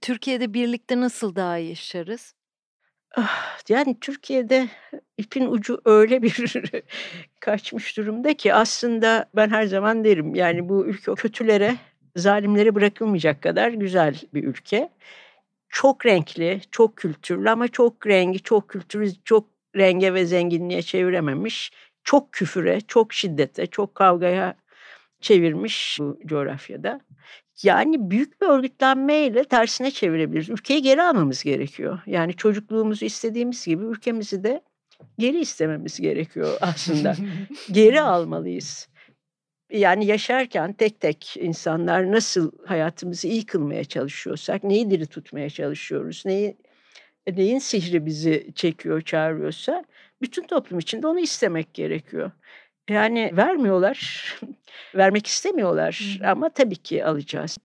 Türkiye'de birlikte nasıl daha iyi yaşarız? Ah, yani Türkiye'de ipin ucu öyle bir kaçmış durumda ki aslında ben her zaman derim yani bu ülke kötülere, zalimlere bırakılmayacak kadar güzel bir ülke. Çok renkli, çok kültürlü ama çok rengi, çok kültürü, çok renge ve zenginliğe çevirememiş. Çok küfüre, çok şiddete, çok kavgaya çevirmiş bu coğrafyada. Yani büyük bir örgütlenmeyle tersine çevirebiliriz. Ülkeyi geri almamız gerekiyor. Yani çocukluğumuzu istediğimiz gibi ülkemizi de geri istememiz gerekiyor aslında. geri almalıyız. Yani yaşarken tek tek insanlar nasıl hayatımızı iyi kılmaya çalışıyorsak, neyi diri tutmaya çalışıyoruz, neyi neyin sihri bizi çekiyor, çağırıyorsa bütün toplum içinde onu istemek gerekiyor. Yani vermiyorlar, vermek istemiyorlar ama tabii ki alacağız.